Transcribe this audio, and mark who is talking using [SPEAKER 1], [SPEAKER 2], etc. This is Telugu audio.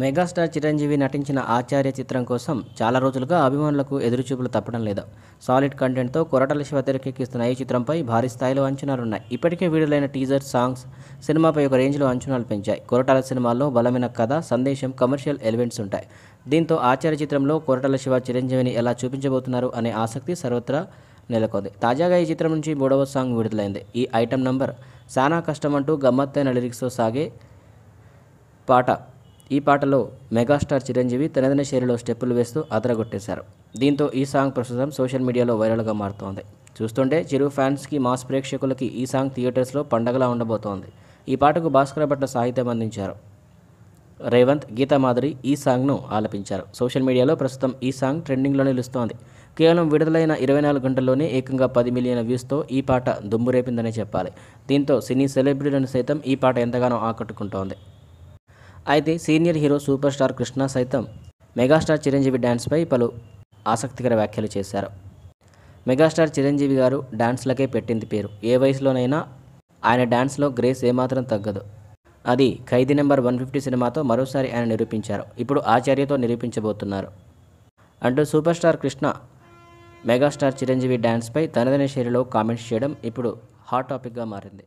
[SPEAKER 1] మెగాస్టార్ చిరంజీవి నటించిన ఆచార్య చిత్రం కోసం చాలా రోజులుగా అభిమానులకు ఎదురుచూపులు తప్పడం లేదు సాలిడ్ కంటెంట్తో కొరటల శివ తెరకెక్కిస్తున్న ఈ చిత్రంపై భారీ స్థాయిలో అంచనాలున్నాయి ఇప్పటికే విడుదలైన టీజర్ సాంగ్స్ సినిమాపై ఒక రేంజ్లో అంచనాలు పెంచాయి కొరటాల సినిమాల్లో బలమైన కథ సందేశం కమర్షియల్ ఎలిమెంట్స్ ఉంటాయి దీంతో ఆచార్య చిత్రంలో కొరటల శివ చిరంజీవిని ఎలా చూపించబోతున్నారు అనే ఆసక్తి సర్వత్రా నెలకొంది తాజాగా ఈ చిత్రం నుంచి మూడవ సాంగ్ విడుదలైంది ఈ ఐటెం నంబర్ సానా కష్టమంటూ గమ్మత్తైన లిరిక్స్తో సాగే పాట ఈ పాటలో మెగాస్టార్ చిరంజీవి తనదైన శైలిలో స్టెప్పులు వేస్తూ అదరగొట్టేశారు దీంతో ఈ సాంగ్ ప్రస్తుతం సోషల్ మీడియాలో వైరల్గా మారుతోంది చూస్తుంటే చిరు ఫ్యాన్స్కి మాస్ ప్రేక్షకులకి ఈ సాంగ్ థియేటర్స్లో పండగలా ఉండబోతోంది ఈ పాటకు భాస్కర భట్ల సాహిత్యం అందించారు రేవంత్ గీతామాధురి ఈ సాంగ్ను ఆలపించారు సోషల్ మీడియాలో ప్రస్తుతం ఈ సాంగ్ ట్రెండింగ్లో నిలుస్తోంది కేవలం విడుదలైన ఇరవై నాలుగు గంటల్లోనే ఏకంగా పది మిలియన్ వ్యూస్తో ఈ పాట దుమ్ము రేపిందనే చెప్పాలి దీంతో సినీ సెలబ్రిటీలను సైతం ఈ పాట ఎంతగానో ఆకట్టుకుంటోంది అయితే senior hero super star Krishna సైతం మెగాస్టార్ చిరంజీవి డ్యాన్స్పై పలు ఆసక్తికర వ్యాఖ్యలు చేశారు మెగాస్టార్ చిరంజీవి గారు డ్యాన్స్లకే పెట్టింది పేరు ఏ వయసులోనైనా ఆయన డ్యాన్స్లో గ్రేస్ ఏమాత్రం తగ్గదు అది ఖైదీ నెంబర్ వన్ ఫిఫ్టీ సినిమాతో మరోసారి ఆయన నిరూపించారు ఇప్పుడు ఆచార్యతో నిరూపించబోతున్నారు అంటూ super star Krishna megastar Chiranjeevi డ్యాన్స్పై తనదైన శైలిలో కామెంట్స్ చేయడం ఇప్పుడు హాట్ టాపిక్గా మారింది